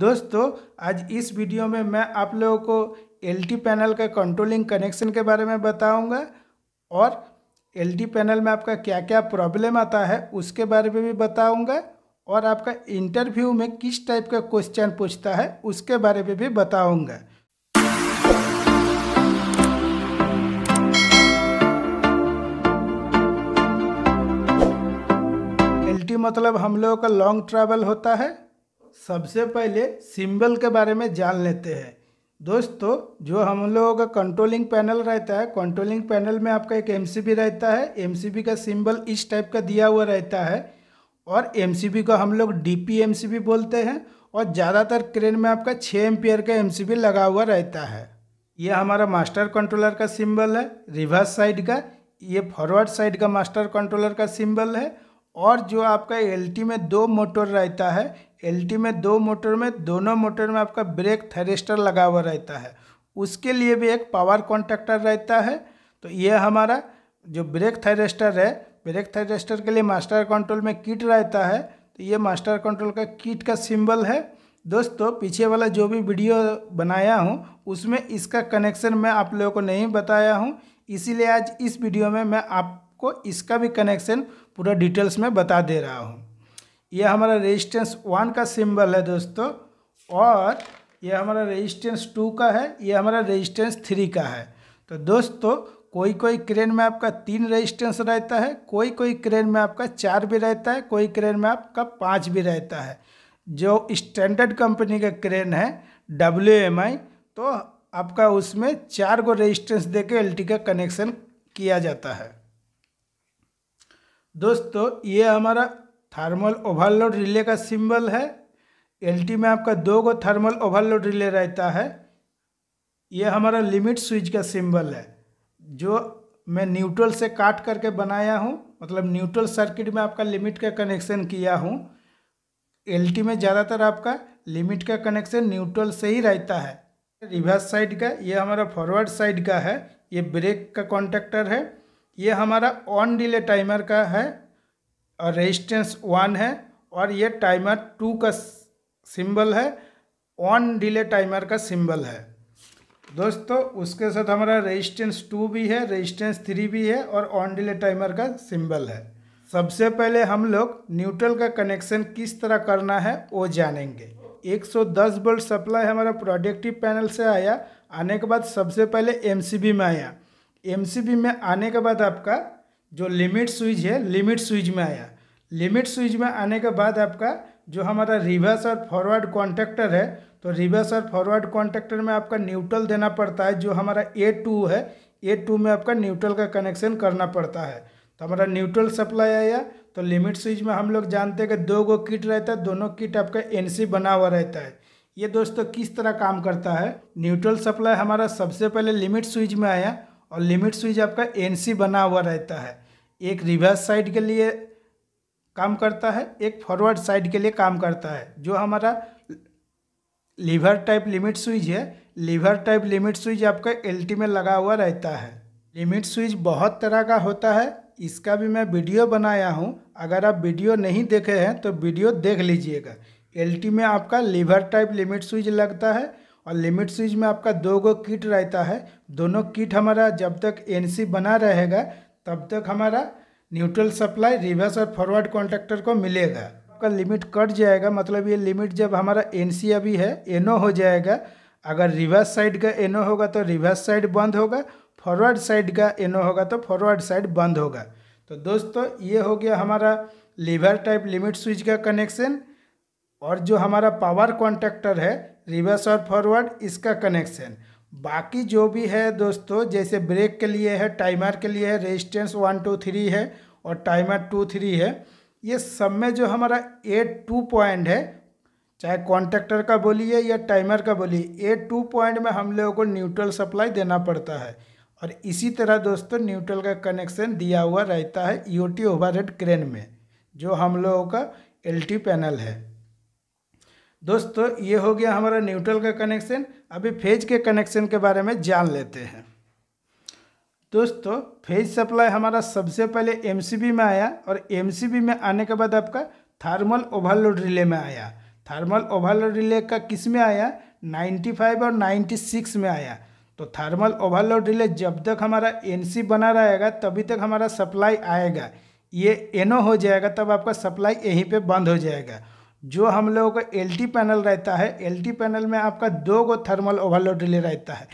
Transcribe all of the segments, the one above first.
दोस्तों आज इस वीडियो में मैं आप लोगों को एल पैनल का कंट्रोलिंग कनेक्शन के बारे में बताऊंगा और एल पैनल में आपका क्या क्या प्रॉब्लम आता है उसके बारे में भी बताऊंगा और आपका इंटरव्यू में किस टाइप का क्वेश्चन पूछता है उसके बारे में भी बताऊंगा एल मतलब हम लोगों का लॉन्ग ट्रैवल होता है सबसे पहले सिंबल के बारे में जान लेते हैं दोस्तों जो हम लोगों का कंट्रोलिंग पैनल रहता है कंट्रोलिंग पैनल में आपका एक एम रहता है एम का सिंबल इस टाइप का दिया हुआ रहता है और एम को हम लोग डी पी बोलते हैं और ज़्यादातर क्रेन में आपका छः एम का एम लगा हुआ रहता है ये हमारा मास्टर कंट्रोलर का सिंबल है रिवर्स साइड का ये फॉरवर्ड साइड का मास्टर कंट्रोलर का सिंबल है और जो आपका एल में दो मोटर रहता है एल में दो मोटर में दोनों मोटर में आपका ब्रेक थ्रेस्टर लगा हुआ रहता है उसके लिए भी एक पावर कॉन्ट्रैक्टर रहता है तो ये हमारा जो ब्रेक थ्रेस्टर है ब्रेक थेरेस्टर के लिए मास्टर कंट्रोल में किट रहता है तो ये मास्टर कंट्रोल का किट का सिंबल है दोस्तों पीछे वाला जो भी वीडियो बनाया हूँ उसमें इसका कनेक्शन मैं आप लोगों को नहीं बताया हूँ इसीलिए आज इस वीडियो में मैं आपको इसका भी कनेक्शन पूरा डिटेल्स में बता दे रहा हूँ यह हमारा रेजिस्टेंस वन का सिंबल है दोस्तों और यह हमारा रेजिस्टेंस टू का है यह हमारा रेजिस्टेंस थ्री का है तो दोस्तों कोई कोई क्रेन में आपका तीन रेजिस्टेंस रहता है कोई कोई क्रेन में आपका चार भी रहता है कोई क्रेन में आपका पाँच भी रहता है जो स्टैंडर्ड कंपनी का क्रेन है डब्ल्यू एम आई तो आपका उसमें चार को रेजिस्टेंस दे के एल का कनेक्शन किया जाता है दोस्तों ये हमारा थर्मल ओवरलोड रिले का सिंबल है एलटी में आपका दो गो थर्मल ओवरलोड रिले रहता है यह हमारा लिमिट स्विच का सिंबल है जो मैं न्यूट्रल से काट करके बनाया हूँ मतलब न्यूट्रल सर्किट में आपका लिमिट का कनेक्शन किया हूँ एलटी में ज़्यादातर आपका लिमिट का कनेक्शन न्यूट्रल से ही रहता है रिवर्स साइड का ये हमारा फॉरवर्ड साइड का है ये ब्रेक का कॉन्टेक्टर है ये हमारा ऑन डिले टाइमर का है और रेजिस्टेंस वन है और ये टाइमर टू का सिंबल है ऑन डिले टाइमर का सिंबल है दोस्तों उसके साथ हमारा रेजिस्टेंस टू भी है रेजिस्टेंस थ्री भी है और ऑन डिले टाइमर का सिंबल है सबसे पहले हम लोग न्यूट्रल का कनेक्शन किस तरह करना है वो जानेंगे 110 वोल्ट सप्लाई हमारा प्रोडक्टिव पैनल से आया आने के बाद सबसे पहले एम में आया एम में आने के बाद आपका जो लिमिट स्विच है लिमिट स्विच में आया लिमिट स्विच में आने के बाद आपका जो हमारा रिवर्स और फॉरवर्ड कॉन्टेक्टर है तो रिवर्स और फॉरवर्ड कॉन्टेक्टर में आपका न्यूट्रल देना पड़ता है जो हमारा ए टू है ए टू में आपका न्यूट्रल का कनेक्शन करना पड़ता है तो हमारा न्यूट्रल सप्लाई आया तो लिमिट स्विच में हम लोग जानते हैं कि दो गो किट रहता है दोनों किट आपका सी बना हुआ रहता है ये दोस्तों किस तरह काम करता है न्यूट्रल सप्लाई हमारा सबसे पहले लिमिट स्विच में आया और लिमिट स्विच आपका सी बना हुआ रहता है एक रिवर्स साइड के लिए काम करता है एक फॉरवर्ड साइड के लिए काम करता है जो हमारा लीवर टाइप लिमिट स्विच है लीवर टाइप लिमिट स्विच आपका एल में लगा हुआ रहता है लिमिट स्विच बहुत तरह का होता है इसका भी मैं वीडियो बनाया हूँ अगर आप वीडियो नहीं देखे हैं तो वीडियो देख लीजिएगा एल में आपका लीवर टाइप लिमिट स्विच लगता है और लिमिट स्विच में आपका दो गो किट रहता है दोनों किट हमारा जब तक एनसी बना रहेगा तब तक हमारा न्यूट्रल सप्लाई रिवर्स और फॉरवर्ड कॉन्ट्रैक्टर को मिलेगा आपका लिमिट कट जाएगा मतलब ये लिमिट जब हमारा एन अभी है एनओ हो जाएगा अगर रिवर्स साइड का एनओ होगा तो रिवर्स साइड बंद होगा फॉरवर्ड साइड का एनओ होगा तो फॉरवर्ड साइड बंद होगा तो दोस्तों ये हो गया हमारा लीवर टाइप लिमिट स्विच का कनेक्शन और जो हमारा पावर कॉन्ट्रैक्टर है रिवर्स और फॉरवर्ड इसका कनेक्शन बाकी जो भी है दोस्तों जैसे ब्रेक के लिए है टाइमर के लिए है रेजिस्टेंस वन टू थ्री है और टाइमर टू थ्री है ये सब में जो हमारा ए टू पॉइंट है चाहे कॉन्ट्रेक्टर का बोलिए या टाइमर का बोलिए ए टू पॉइंट में हम लोगों को न्यूट्रल सप्लाई देना पड़ता है और इसी तरह दोस्तों न्यूट्रल का कनेक्शन दिया हुआ रहता है ई ओ टी क्रेन में जो हम लोगों का एल टी पैनल है दोस्तों ये हो गया हमारा न्यूट्रल का कनेक्शन अभी फेज के कनेक्शन के बारे में जान लेते हैं दोस्तों फेज सप्लाई हमारा सबसे पहले एमसीबी में आया और एमसीबी में आने के बाद आपका थर्मल ओवरलोड रिले में आया थर्मल ओवरलोड रिले का किस में आया 95 और 96 में आया तो थर्मल ओवरलोड रिले जब तक हमारा एनसी बना रहेगा तभी तक हमारा सप्लाई आएगा ये एनओ हो जाएगा तब आपका सप्लाई यहीं पे बंद हो जाएगा जो हम लोगों का एल पैनल रहता है एल पैनल में आपका दो गो थर्मल ओवरलोड रिले रहता है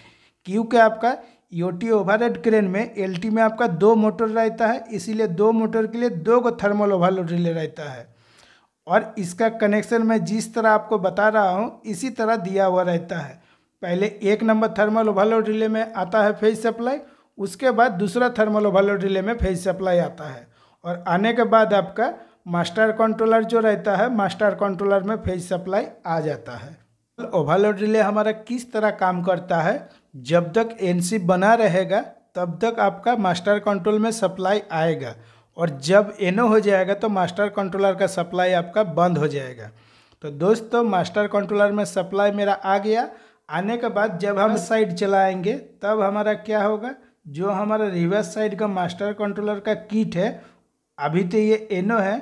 क्योंकि आपका यूटी ओवरहेड क्रेन में एलटी में आपका दो मोटर रहता है इसीलिए दो मोटर के लिए दो को थर्मल ओवरलोड रिले रहता है और इसका कनेक्शन मैं जिस तरह आपको बता रहा हूँ इसी तरह दिया हुआ रहता है पहले एक नंबर थर्मल ओवरलोड रिले में आता है फेज सप्लाई उसके बाद दूसरा थर्मल ओवरलोड रिले में फेज सप्लाई आता है और आने के बाद आपका मास्टर कंट्रोलर जो रहता है मास्टर कंट्रोलर में फेज सप्लाई आ जाता है ओवरलोड रिले हमारा किस तरह काम करता है जब तक एन बना रहेगा तब तक आपका मास्टर कंट्रोल में सप्लाई आएगा और जब एनओ हो जाएगा तो मास्टर कंट्रोलर का सप्लाई आपका बंद हो जाएगा तो दोस्तों मास्टर कंट्रोलर में सप्लाई मेरा आ गया आने के बाद जब हम साइड चलाएंगे तब हमारा क्या होगा जो हमारा रिवर्स साइड का मास्टर कंट्रोलर का किट है अभी तो ये एनओ है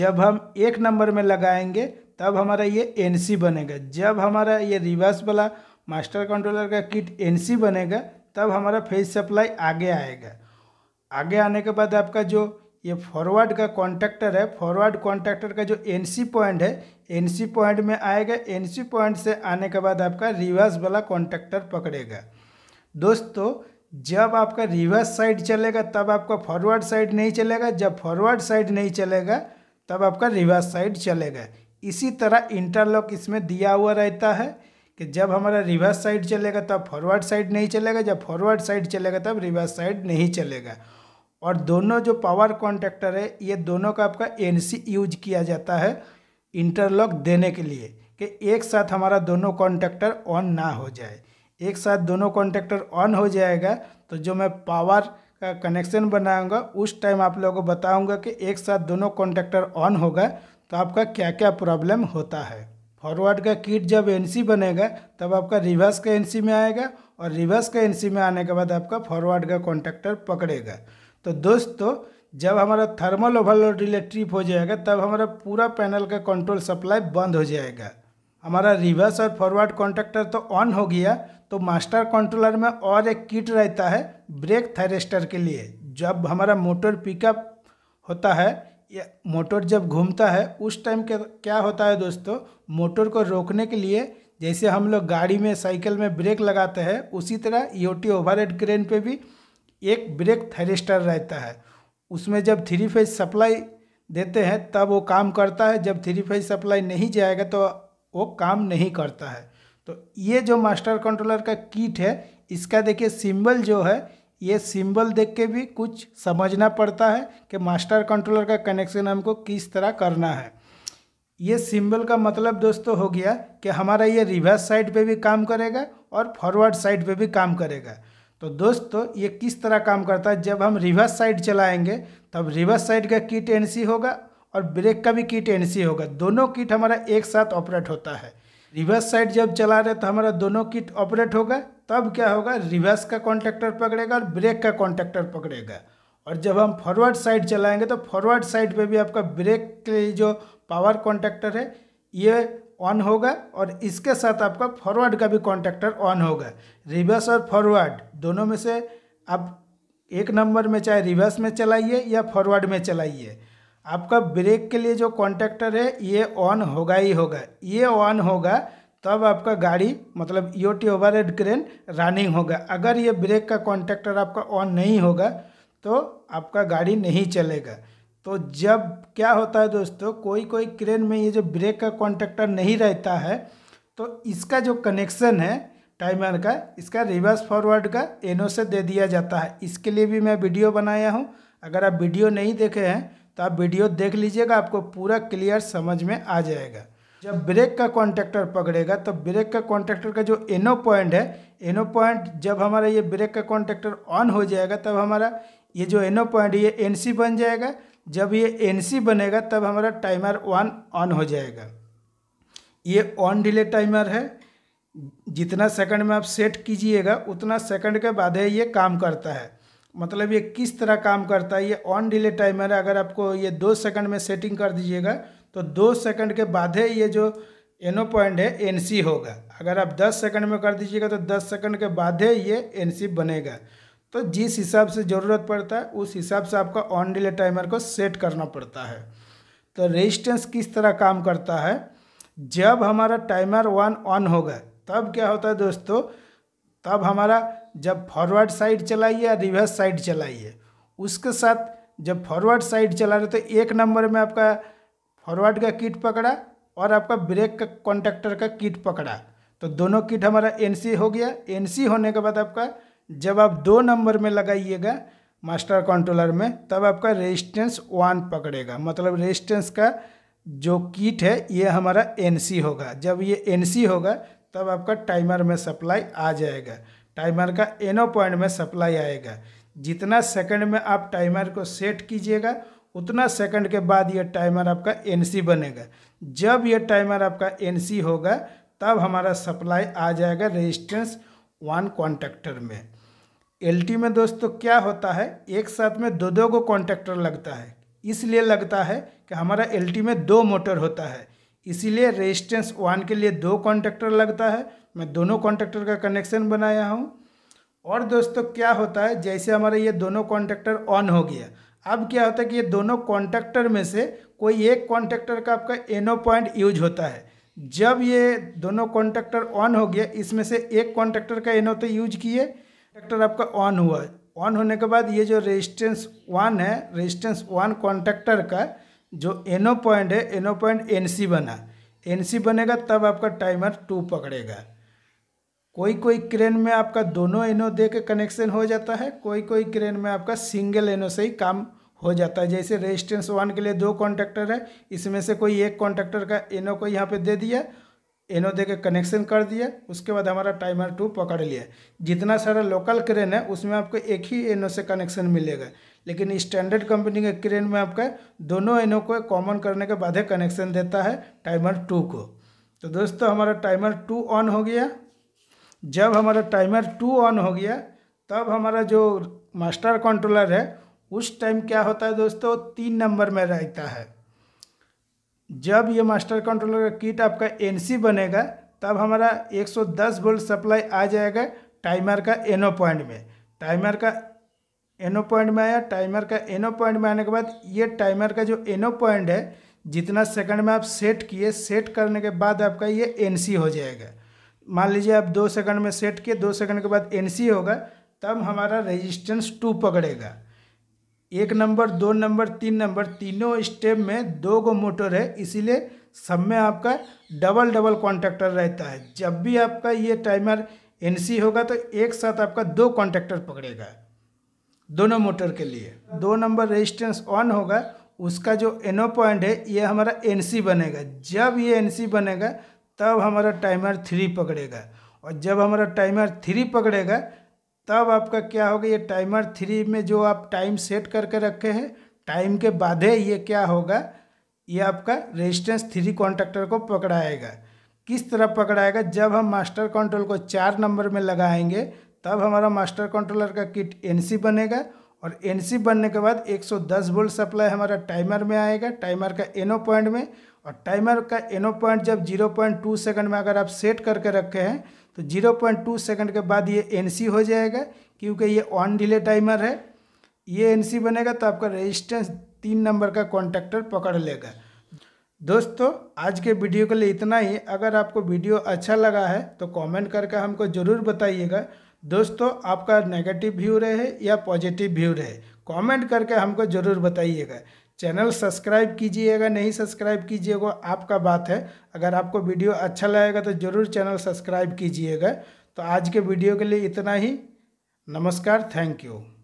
जब हम एक नंबर में लगाएंगे तब हमारा ये एनसी बनेगा जब हमारा ये रिवर्स वाला मास्टर कंट्रोलर का किट एनसी बनेगा तब हमारा फेज सप्लाई आगे आएगा आगे आने के बाद आपका जो ये फॉरवर्ड का कॉन्टैक्टर है फॉरवर्ड कॉन्टैक्टर का जो एनसी पॉइंट है एनसी पॉइंट में आएगा एनसी पॉइंट से आने के बाद आपका रिवर्स वाला कॉन्टैक्टर पकड़ेगा दोस्तों जब आपका रिवर्स साइड चलेगा तब आपका फॉरवर्ड साइड नहीं चलेगा जब फॉरवर्ड साइड नहीं चलेगा तब आपका रिवर्स साइड चलेगा इसी तरह इंटरलॉक इसमें दिया हुआ रहता है कि जब हमारा रिवर्स साइड चलेगा तब फॉरवर्ड साइड नहीं चलेगा जब फॉरवर्ड साइड चलेगा तब रिवर्स साइड नहीं चलेगा और दोनों जो पावर कॉन्टेक्टर है ये दोनों का आपका एनसी यूज किया जाता है इंटरलॉक देने के लिए कि एक साथ हमारा दोनों कॉन्टेक्टर ऑन ना हो जाए एक साथ दोनों कॉन्टेक्टर ऑन हो जाएगा तो जो मैं पावर का कनेक्शन बनाऊंगा उस टाइम आप लोगों को बताऊंगा कि एक साथ दोनों कॉन्टेक्टर ऑन होगा तो आपका क्या क्या प्रॉब्लम होता है फॉरवर्ड का किट जब एनसी बनेगा तब आपका रिवर्स का एनसी में आएगा और रिवर्स का एनसी में आने के बाद आपका फॉरवर्ड का कॉन्ट्रैक्टर पकड़ेगा तो दोस्तों जब हमारा थर्मल ओवरलोड रिले ट्रिप हो जाएगा तब हमारा पूरा पैनल का कंट्रोल सप्लाई बंद हो जाएगा हमारा रिवर्स और फॉरवर्ड कॉन्ट्रैक्टर तो ऑन हो गया तो मास्टर कंट्रोलर में और एक किट रहता है ब्रेक थैरेस्टर के लिए जब हमारा मोटर पिकअप होता है या मोटर जब घूमता है उस टाइम के क्या होता है दोस्तों मोटर को रोकने के लिए जैसे हम लोग गाड़ी में साइकिल में ब्रेक लगाते हैं उसी तरह ईओटी ओवरहेड क्रेन पे भी एक ब्रेक थैरिस्टर रहता है उसमें जब थ्री फेज सप्लाई देते हैं तब वो काम करता है जब थ्री फेज सप्लाई नहीं जाएगा तो वो काम नहीं करता है तो ये जो मास्टर कंट्रोलर का किट है इसका देखिए सिंबल जो है ये सिंबल देख के भी कुछ समझना पड़ता है कि मास्टर कंट्रोलर का कनेक्शन हमको किस तरह करना है ये सिंबल का मतलब दोस्तों हो गया कि हमारा ये रिवर्स साइड पे भी काम करेगा और फॉरवर्ड साइड पे भी काम करेगा तो दोस्तों ये किस तरह काम करता है जब हम रिवर्स साइड चलाएंगे तब रिवर्स साइड का किट एन होगा और ब्रेक का भी किट एन होगा दोनों किट हमारा एक साथ ऑपरेट होता है रिवर्स साइड जब चला रहे तो हमारा दोनों किट ऑपरेट होगा तब क्या होगा रिवर्स का कॉन्ट्रैक्टर पकड़ेगा और ब्रेक का कॉन्ट्रैक्टर पकड़ेगा और जब हम फॉरवर्ड साइड चलाएंगे तो फॉरवर्ड साइड पे भी आपका ब्रेक के जो पावर कॉन्ट्रैक्टर है ये ऑन होगा और इसके साथ आपका फॉरवर्ड का भी कॉन्ट्रैक्टर ऑन होगा रिवर्स और फॉरवर्ड दोनों में से आप एक नंबर में चाहे रिवर्स में चलाइए या फॉरवर्ड में चलाइए आपका ब्रेक के लिए जो कॉन्ट्रैक्टर है ये ऑन होगा ही होगा ये ऑन होगा तब आपका गाड़ी मतलब E O T overhead crane running होगा अगर ये ब्रेक का कॉन्टेक्टर आपका ऑन नहीं होगा तो आपका गाड़ी नहीं चलेगा तो जब क्या होता है दोस्तों कोई कोई क्रेन में ये जो ब्रेक का कॉन्टेक्टर नहीं रहता है तो इसका जो कनेक्शन है टाइमर का इसका रिवर्स फॉरवर्ड का एनो से दे दिया जाता है इसके लिए भी मैं वीडियो बनाया हूँ अगर आप वीडियो नहीं देखे हैं तो आप वीडियो देख लीजिएगा आपको पूरा क्लियर समझ में आ जाएगा जब ब्रेक का कॉन्ट्रैक्टर पकड़ेगा तो ब्रेक का कॉन्ट्रैक्टर का जो एनो पॉइंट है एनो पॉइंट जब हमारा ये ब्रेक का कॉन्ट्रैक्टर ऑन हो जाएगा तब हमारा ये जो एनो पॉइंट ये एन बन जाएगा जब ये एन बनेगा तब हमारा टाइमर वन ऑन हो जाएगा ये ऑन डिले टाइमर है जितना सेकंड में आप सेट कीजिएगा उतना सेकंड के बाद ये काम करता है मतलब ये किस तरह काम करता है ये ऑन डिले टाइमर अगर आपको ये दो सेकंड में सेटिंग कर दीजिएगा तो दो सेकंड के बाद है ये जो एनो पॉइंट है एन सी होगा अगर आप दस सेकंड में कर दीजिएगा तो दस सेकंड के बाद है ये एन सी बनेगा तो जिस हिसाब से ज़रूरत पड़ता है उस हिसाब से आपका ऑन डिले टाइमर को सेट करना पड़ता है तो रेजिस्टेंस किस तरह काम करता है जब हमारा टाइमर वन ऑन होगा तब क्या होता है दोस्तों तब हमारा जब फॉरवर्ड साइड चलाइए या रिवर्स साइड चलाइए उसके साथ जब फॉरवर्ड साइड चला रहे तो एक नंबर में आपका फॉरवर्ड का किट पकड़ा और आपका ब्रेक का कॉन्टेक्टर का किट पकड़ा तो दोनों किट हमारा एन हो गया एन होने के बाद आपका जब आप दो नंबर में लगाइएगा मास्टर कंट्रोलर में तब आपका रेजिस्टेंस वन पकड़ेगा मतलब रेजिस्टेंस का जो किट है ये हमारा एन होगा जब ये एन होगा तब आपका टाइमर में सप्लाई आ जाएगा टाइमर का एनो पॉइंट में सप्लाई आएगा जितना सेकंड में आप टाइमर को सेट कीजिएगा उतना सेकंड के बाद यह टाइमर आपका एन बनेगा जब यह टाइमर आपका एन होगा तब हमारा सप्लाई आ जाएगा रेजिस्टेंस वन कॉन्टेक्टर में एल में दोस्तों क्या होता है एक साथ में दो दो को कॉन्टेक्टर लगता है इसलिए लगता है कि हमारा एल में दो मोटर होता है इसीलिए रेजिस्टेंस वन के लिए दो कॉन्टेक्टर लगता है मैं दोनों कॉन्टेक्टर का कनेक्शन बनाया हूँ और दोस्तों क्या होता है जैसे हमारा ये दोनों कॉन्टेक्टर ऑन हो गया अब क्या होता है कि ये दोनों कॉन्टैक्टर में से कोई एक कॉन्टैक्टर का आपका एनो पॉइंट यूज होता है जब ये दोनों कॉन्टेक्टर ऑन हो गया इसमें से एक कॉन्टैक्टर का एनो तो यूज किए कॉन्टैक्टर आपका ऑन हुआ ऑन होने के बाद ये जो रेजिस्टेंस वन है रेजिस्टेंस वन कॉन्टैक्टर का जो एनो पॉइंट है एनो पॉइंट एन सी बना एन सी बनेगा तब आपका टाइमर टू पकड़ेगा कोई कोई क्रेन में आपका दोनों एनो दे के कनेक्शन हो जाता है कोई कोई क्रेन में आपका सिंगल एनो से ही काम हो जाता है जैसे रेजिस्टेंस वन के लिए दो कॉन्टेक्टर है इसमें से कोई एक कॉन्टेक्टर का एनो को यहाँ पे दे दिया एनो दे के कनेक्शन कर दिया उसके बाद हमारा टाइमर टू पकड़ लिया जितना सारा लोकल क्रेन है उसमें आपको एक ही एनो से कनेक्शन मिलेगा लेकिन स्टैंडर्ड कंपनी के क्रेन में आपका दोनों एनो को कॉमन करने के बाद कनेक्शन देता है टाइमर टू को तो दोस्तों हमारा टाइमर टू ऑन हो गया जब हमारा टाइमर टू ऑन हो गया तब हमारा जो मास्टर कंट्रोलर है उस टाइम क्या होता है दोस्तों तीन नंबर में रहता है जब ये मास्टर कंट्रोलर का किट आपका एनसी बनेगा तब हमारा 110 वोल्ट सप्लाई आ जाएगा टाइमर का एनो पॉइंट में टाइमर का एनो पॉइंट में आया टाइमर का एनो पॉइंट में आने के बाद ये टाइमर का जो एनो पॉइंट है जितना सेकंड में आप सेट किए सेट करने के बाद आपका ये एनसी हो जाएगा मान लीजिए आप दो सेकंड में सेट किए दो सेकंड के बाद एनसी होगा तब हमारा रेजिस्टेंस टू पकड़ेगा एक नंबर दो नंबर तीन नंबर तीनों स्टेप में दो गो मोटर है इसीलिए सब में आपका डबल डबल कॉन्ट्रैक्टर रहता है जब भी आपका ये टाइमर एनसी होगा तो एक साथ आपका दो कॉन्ट्रैक्टर पकड़ेगा दोनों मोटर के लिए दो नंबर रेजिस्टेंस ऑन होगा उसका जो एनो पॉइंट है ये हमारा एन बनेगा जब ये एन बनेगा तब हमारा टाइमर थ्री पकड़ेगा और जब हमारा टाइमर थ्री पकड़ेगा तब आपका क्या होगा ये टाइमर थ्री में जो आप टाइम सेट करके रखे हैं टाइम के बाद ये क्या होगा ये आपका रेजिस्टेंस थ्री कॉन्ट्रेक्टर को पकड़ाएगा किस तरह पकड़ाएगा जब हम मास्टर कंट्रोल को चार नंबर में लगाएंगे तब हमारा मास्टर कंट्रोलर का किट एनसी बनेगा और एनसी बनने के बाद 110 वोल्ट सप्लाई हमारा टाइमर में आएगा टाइमर का एनो पॉइंट में और टाइमर का एनो पॉइंट जब 0.2 सेकंड में अगर आप सेट करके रखे हैं तो 0.2 सेकंड के बाद ये एन हो जाएगा क्योंकि ये ऑन डिले टाइमर है ये एन बनेगा तो आपका रेजिस्टेंस तीन नंबर का कॉन्टेक्टर पकड़ लेगा दोस्तों आज के वीडियो के लिए इतना ही अगर आपको वीडियो अच्छा लगा है तो कमेंट करके हमको ज़रूर बताइएगा दोस्तों आपका नेगेटिव व्यू रहे या पॉजिटिव व्यू रहे कमेंट करके हमको ज़रूर बताइएगा चैनल सब्सक्राइब कीजिएगा नहीं सब्सक्राइब कीजिएगा आपका बात है अगर आपको वीडियो अच्छा लगेगा तो ज़रूर चैनल सब्सक्राइब कीजिएगा तो आज के वीडियो के लिए इतना ही नमस्कार थैंक यू